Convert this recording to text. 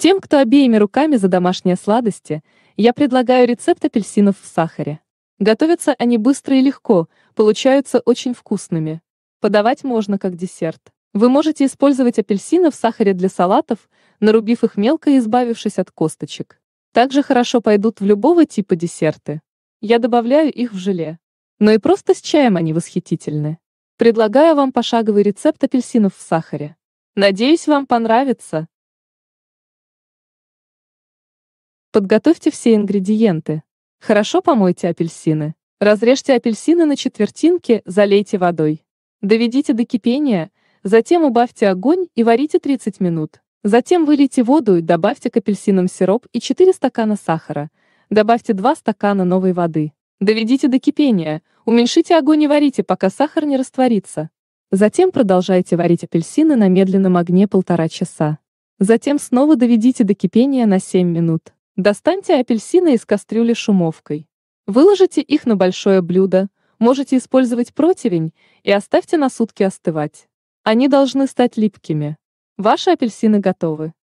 Тем, кто обеими руками за домашние сладости, я предлагаю рецепт апельсинов в сахаре. Готовятся они быстро и легко, получаются очень вкусными. Подавать можно как десерт. Вы можете использовать апельсины в сахаре для салатов, нарубив их мелко и избавившись от косточек. Также хорошо пойдут в любого типа десерты. Я добавляю их в желе. Но и просто с чаем они восхитительны. Предлагаю вам пошаговый рецепт апельсинов в сахаре. Надеюсь, вам понравится. Подготовьте все ингредиенты. Хорошо помойте апельсины. Разрежьте апельсины на четвертинки, залейте водой. Доведите до кипения, затем убавьте огонь и варите 30 минут. Затем вылейте воду и добавьте к апельсинам сироп и 4 стакана сахара. Добавьте 2 стакана новой воды. Доведите до кипения, уменьшите огонь и варите, пока сахар не растворится. Затем продолжайте варить апельсины на медленном огне полтора часа. Затем снова доведите до кипения на 7 минут. Достаньте апельсины из кастрюли шумовкой. Выложите их на большое блюдо, можете использовать противень и оставьте на сутки остывать. Они должны стать липкими. Ваши апельсины готовы.